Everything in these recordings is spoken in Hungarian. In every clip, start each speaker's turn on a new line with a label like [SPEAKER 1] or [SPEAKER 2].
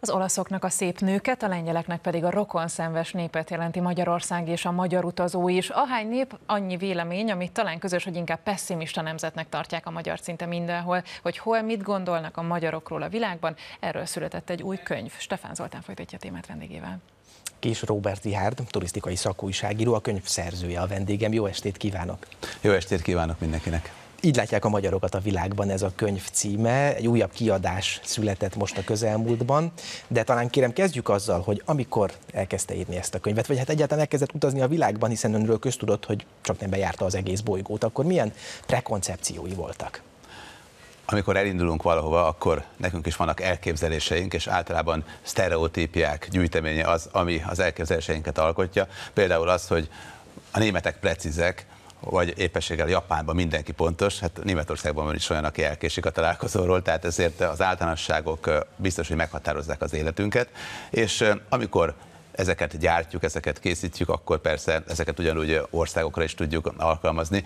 [SPEAKER 1] Az olaszoknak a szép nőket, a lengyeleknek pedig a rokonszenves népet jelenti Magyarország és a magyar utazó is. Ahány nép, annyi vélemény, amit talán közös, hogy inkább pessimista nemzetnek tartják a magyar szinte mindenhol, hogy hol mit gondolnak a magyarokról a világban. Erről született egy új könyv. Stefán Zoltán folytatja a témát vendégével. Kis Robert Zihárd, turisztikai szakújságíró, a könyv szerzője a vendégem. Jó estét kívánok!
[SPEAKER 2] Jó estét kívánok mindenkinek!
[SPEAKER 1] Így látják a magyarokat a világban ez a könyv címe, egy újabb kiadás született most a közelmúltban, de talán kérem kezdjük azzal, hogy amikor elkezdte írni ezt a könyvet, vagy hát egyáltalán elkezdett utazni a világban, hiszen önről köztudott, hogy csak nem bejárta az egész bolygót, akkor milyen prekoncepciói voltak?
[SPEAKER 2] amikor elindulunk valahova, akkor nekünk is vannak elképzeléseink, és általában sztereotípiák gyűjteménye az, ami az elképzeléseinket alkotja. Például az, hogy a németek precízek, vagy éppenséggel Japánban mindenki pontos, hát Németországban is olyan, aki elkésik a találkozóról, tehát ezért az általánosságok biztos, hogy meghatározzák az életünket, és amikor ezeket gyártjuk, ezeket készítjük, akkor persze ezeket ugyanúgy országokra is tudjuk alkalmazni.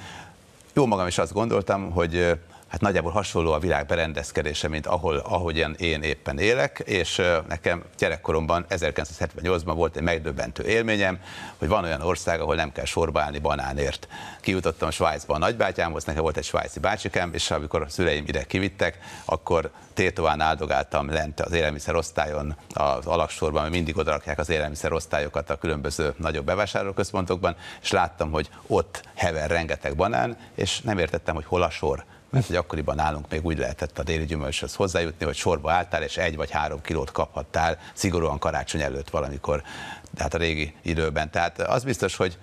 [SPEAKER 2] Jó magam is azt gondoltam, hogy hát nagyjából hasonló a világ berendezkedése, mint ahol, ahogyan én éppen élek, és nekem gyerekkoromban 1978-ban volt egy megdöbbentő élményem, hogy van olyan ország, ahol nem kell sorba állni banánért. Kijutottam Svájcba a nagybátyámhoz, nekem volt egy svájci bácsikám, és amikor a szüleim ide kivittek, akkor tétován áldogáltam lent az élelmiszerosztályon, az alaksorban, mert mindig odarakják az élelmiszerosztályokat a különböző nagyobb bevásárlóközpontokban, és láttam, hogy ott hever rengeteg banán, és nem értettem, hogy hol a sor mert hogy akkoriban nálunk még úgy lehetett a déli gyümölcshöz hozzájutni, hogy sorba álltál, és egy vagy három kilót kaphattál szigorúan karácsony előtt valamikor, tehát a régi időben. Tehát az biztos, hogy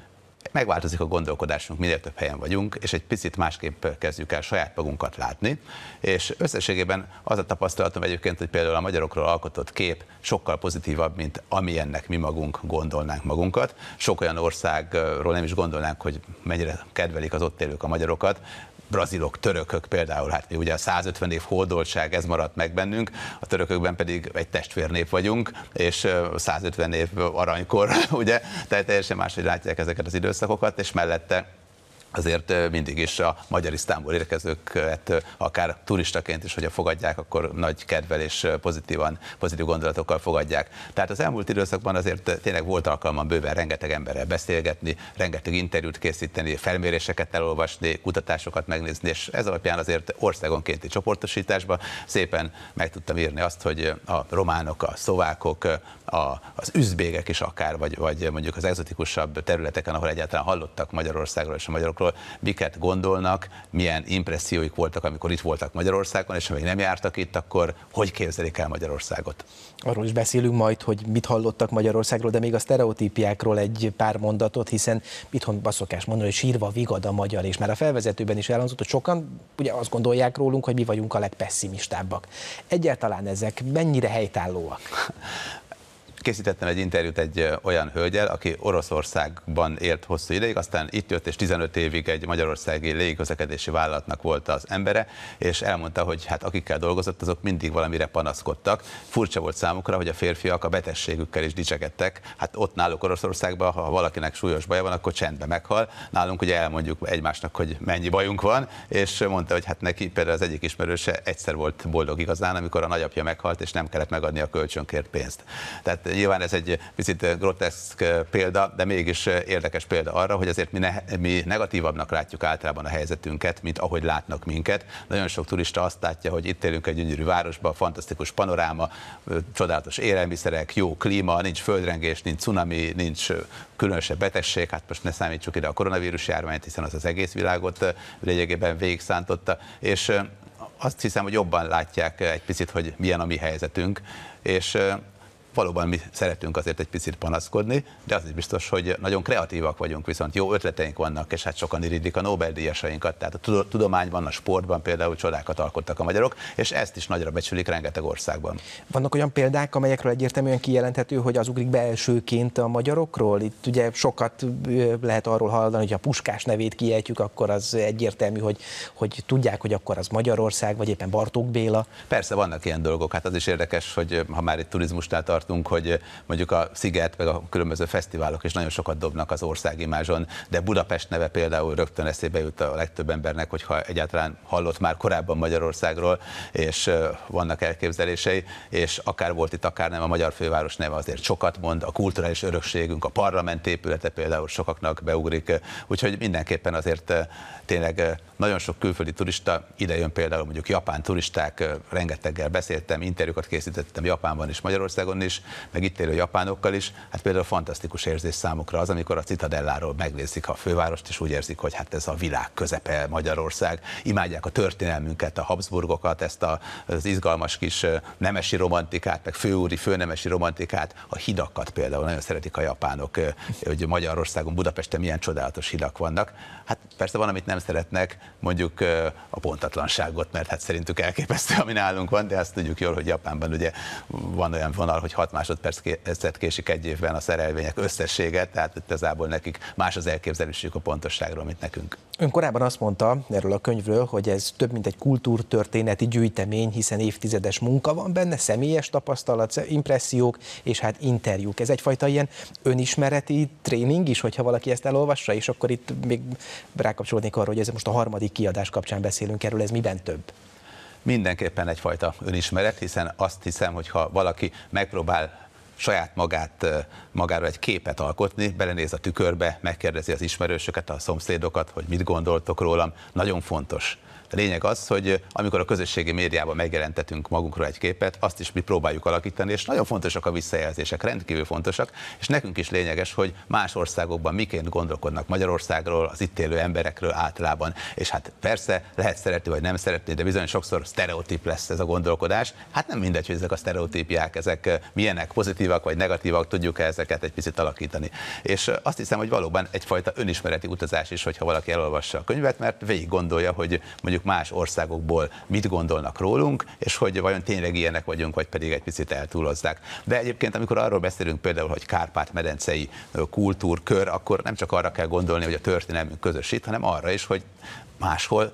[SPEAKER 2] megváltozik a gondolkodásunk, minél több helyen vagyunk, és egy picit másképp kezdjük el saját magunkat látni, és összességében az a tapasztalatom egyébként, hogy például a magyarokról alkotott kép sokkal pozitívabb, mint amilyennek mi magunk gondolnánk magunkat. Sok olyan országról nem is gondolnánk, hogy mennyire kedvelik az ott élők a magyarokat, brazilok, törökök például, hát ugye a 150 év hódoltság, ez maradt meg bennünk, a törökökben pedig egy testvérnép vagyunk, és 150 év aranykor, ugye, tehát teljesen máshogy látják ezeket az időszakokat, és mellette azért mindig is a magyar isztámból érkezőket akár turistaként is, hogyha fogadják, akkor nagy kedvel és pozitívan, pozitív gondolatokkal fogadják. Tehát az elmúlt időszakban azért tényleg volt alkalmam bőven rengeteg emberrel beszélgetni, rengeteg interjút készíteni, felméréseket elolvasni, kutatásokat megnézni, és ez alapján azért országonkénti csoportosításba szépen meg tudtam írni azt, hogy a románok, a szovákok, a, az üzbégek is akár, vagy, vagy mondjuk az exotikusabb területeken, ahol egyáltalán hallottak Magyarországról és a magyarok városokról, miket gondolnak, milyen impresszióik voltak, amikor itt voltak Magyarországon, és ha még nem jártak itt, akkor hogy képzelik el Magyarországot?
[SPEAKER 1] Arról is beszélünk majd, hogy mit hallottak Magyarországról, de még a sztereotípiákról egy pár mondatot, hiszen itthon azt szokás mondani, hogy sírva vigad a magyar, és már a felvezetőben is elhangzott, hogy sokan ugye azt gondolják rólunk, hogy mi vagyunk a legpesszimistábbak. Egyáltalán ezek mennyire helytállóak?
[SPEAKER 2] készítettem egy interjút egy olyan hölgyel, aki Oroszországban élt hosszú ideig, aztán itt jött, és 15 évig egy magyarországi légiközlekedési vállalatnak volt az embere, és elmondta, hogy hát akikkel dolgozott, azok mindig valamire panaszkodtak. Furcsa volt számukra, hogy a férfiak a betegségükkel is dicsekedtek. Hát ott náluk Oroszországban, ha valakinek súlyos baja van, akkor csendben meghal. Nálunk ugye elmondjuk egymásnak, hogy mennyi bajunk van, és mondta, hogy hát neki például az egyik ismerőse egyszer volt boldog igazán, amikor a nagyapja meghalt, és nem kellett megadni a kölcsönkért pénzt. Tehát nyilván ez egy picit groteszk eh, példa, de mégis eh, érdekes példa arra, hogy azért mi, ne, mi negatívabbnak látjuk általában a helyzetünket, mint ahogy látnak minket. Nagyon sok turista azt látja, hogy itt élünk egy gyönyörű városban, fantasztikus panoráma, eh, csodálatos élelmiszerek, jó klíma, nincs földrengés, nincs cunami, nincs különösebb betegség, hát most ne számítsuk ide a koronavírus járványt, hiszen az az egész világot lényegében végigszántotta, és azt hiszem, hogy jobban látják egy picit, hogy milyen a mi helyzetünk, és valóban mi szeretünk azért egy picit panaszkodni, de az is biztos, hogy nagyon kreatívak vagyunk, viszont jó ötleteink vannak, és hát sokan iridik a Nobel-díjasainkat. Tehát a tudományban, a sportban például csodákat alkottak a magyarok, és ezt is nagyra becsülik rengeteg országban.
[SPEAKER 1] Vannak olyan példák, amelyekről egyértelműen kijelenthető, hogy az ugrik belsőként a magyarokról? Itt ugye sokat lehet arról hallani, hogy a Puskás nevét kiejtjük, akkor az egyértelmű, hogy, hogy tudják, hogy akkor az Magyarország, vagy éppen Bartók Béla.
[SPEAKER 2] Persze vannak ilyen dolgok, hát az is érdekes, hogy ha már itt turizmusnál tart fogyasztunk, hogy mondjuk a Sziget, meg a különböző fesztiválok is nagyon sokat dobnak az országimázson, de Budapest neve például rögtön eszébe jut a legtöbb embernek, hogyha egyáltalán hallott már korábban Magyarországról, és vannak elképzelései, és akár volt itt, akár nem, a magyar főváros neve azért sokat mond, a kulturális örökségünk, a parlament épülete például sokaknak beugrik, úgyhogy mindenképpen azért tényleg nagyon sok külföldi turista, ide jön például mondjuk japán turisták, rengeteggel beszéltem, interjúkat készítettem Japánban és Magyarországon is, is, meg itt élő japánokkal is, hát például fantasztikus érzés számukra az, amikor a Citadelláról megnézik a fővárost, és úgy érzik, hogy hát ez a világ közepe Magyarország. Imádják a történelmünket, a Habsburgokat, ezt a, az izgalmas kis nemesi romantikát, meg főúri, főnemesi romantikát, a hidakat például nagyon szeretik a japánok, hogy Magyarországon, Budapesten milyen csodálatos hidak vannak. Hát persze van, amit nem szeretnek, mondjuk a pontatlanságot, mert hát szerintük elképesztő, ami nálunk van, de azt tudjuk jól, hogy Japánban ugye van olyan vonal, hogy hat másodpercet késik egy évben a szerelvények összessége, tehát igazából nekik más az elképzelésük a pontosságról, mint nekünk.
[SPEAKER 1] Ön korábban azt mondta erről a könyvről, hogy ez több mint egy kultúrtörténeti gyűjtemény, hiszen évtizedes munka van benne, személyes tapasztalat, impressziók és hát interjúk. Ez egyfajta ilyen önismereti tréning is, hogyha valaki ezt elolvassa, és akkor itt még rákapcsolódnék arra, hogy ez most a harmadik kiadás kapcsán beszélünk erről, ez miben több?
[SPEAKER 2] mindenképpen egyfajta önismeret, hiszen azt hiszem, hogy ha valaki megpróbál saját magát, magára egy képet alkotni, belenéz a tükörbe, megkérdezi az ismerősöket, a szomszédokat, hogy mit gondoltok rólam, nagyon fontos Lényeg az, hogy amikor a közösségi médiában megjelentetünk magunkról egy képet, azt is mi próbáljuk alakítani, és nagyon fontosak a visszajelzések, rendkívül fontosak, és nekünk is lényeges, hogy más országokban miként gondolkodnak Magyarországról, az itt élő emberekről általában. És hát persze lehet szeretni vagy nem szeretni, de bizony sokszor sztereotíp lesz ez a gondolkodás. Hát nem mindegy, hogy ezek a sztereotípiák, ezek eh, milyenek, pozitívak vagy negatívak, tudjuk -e ezeket egy picit alakítani. És eh, azt hiszem, hogy valóban egyfajta önismereti utazás is, hogyha valaki elolvassa a könyvet, mert végig gondolja, hogy mondjuk mondjuk más országokból mit gondolnak rólunk, és hogy vajon tényleg ilyenek vagyunk, vagy pedig egy picit eltúlozzák. De egyébként, amikor arról beszélünk például, hogy Kárpát-medencei kultúrkör, akkor nem csak arra kell gondolni, hogy a történelmünk közösít, hanem arra is, hogy máshol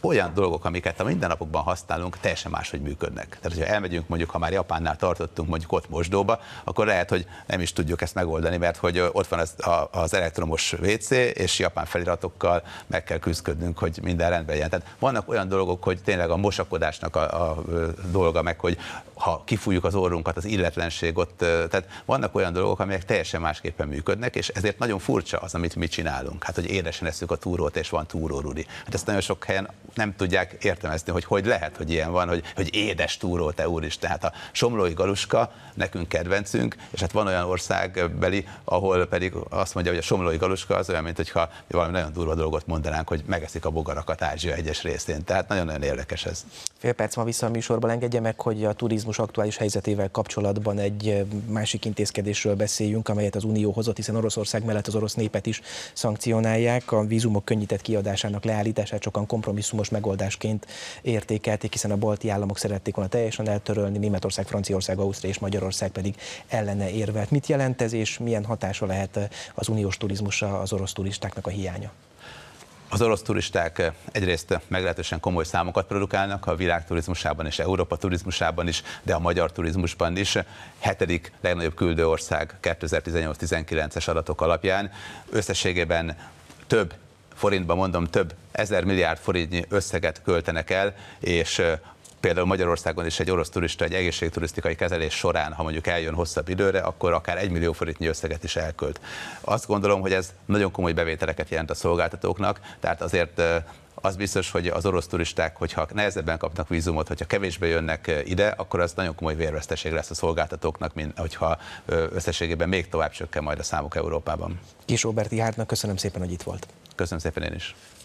[SPEAKER 2] olyan dolgok, amiket a mindennapokban használunk, teljesen máshogy működnek. Tehát, hogyha elmegyünk mondjuk, ha már Japánnál tartottunk mondjuk ott mosdóba, akkor lehet, hogy nem is tudjuk ezt megoldani, mert hogy ott van az, az elektromos WC, és japán feliratokkal meg kell küzdködnünk, hogy minden rendben legyen. Tehát vannak olyan dolgok, hogy tényleg a mosakodásnak a, a dolga, meg hogy ha kifújjuk az orrunkat, az illetlenség ott, tehát vannak olyan dolgok, amelyek teljesen másképpen működnek, és ezért nagyon furcsa az, amit mi csinálunk. Hát, hogy édesen eszünk a túrót, és van túrórudi. Hát ezt nagyon sok helyen nem tudják értelmezni, hogy hogy lehet, hogy ilyen van, hogy, hogy édes túró, te úr is. Tehát a somlói galuska nekünk kedvencünk, és hát van olyan országbeli, ahol pedig azt mondja, hogy a somlói galuska az olyan, mint hogyha valami nagyon durva dolgot mondanánk, hogy megeszik a bogarakat Ázsia egyes részén. Tehát nagyon-nagyon
[SPEAKER 1] érdekes ez fél perc van vissza a műsorban, engedje meg, hogy a turizmus aktuális helyzetével kapcsolatban egy eh, másik intézkedésről beszéljünk, amelyet az Unió hozott, hiszen Oroszország mellett az orosz népet is szankcionálják. A vízumok könnyített kiadásának leállítását sokan kompromisszumos megoldásként értékelték, hiszen a balti államok szerették volna teljesen eltörölni, Németország, Franciaország, Ausztria és Magyarország pedig ellene érvelt. Mit jelent ez, és milyen hatása lehet eh, az uniós turizmusra az orosz turistáknak a hiánya?
[SPEAKER 2] Az orosz turisták eh, egyrészt meglehetősen komoly számokat produkálnak a világ turizmusában és Európa turizmusában is, de a magyar turizmusban is. Hetedik legnagyobb küldőország 2018-19-es adatok alapján. Összességében több forintban mondom, több ezer milliárd forintnyi összeget költenek el, és eh, például Magyarországon is egy orosz turista egy egészségturisztikai kezelés során, ha mondjuk eljön hosszabb időre, akkor akár egy millió forintnyi összeget is elkölt. Azt gondolom, hogy ez nagyon komoly bevételeket jelent a szolgáltatóknak, tehát azért az biztos, hogy az orosz turisták, hogyha nehezebben kapnak vízumot, hogyha kevésbé jönnek ide, akkor az nagyon komoly vérveszteség lesz a szolgáltatóknak, mint hogyha összességében még tovább csökken majd a számuk Európában.
[SPEAKER 1] Kis Robert Járdnak köszönöm szépen, hogy itt volt.
[SPEAKER 2] Köszönöm szépen én is.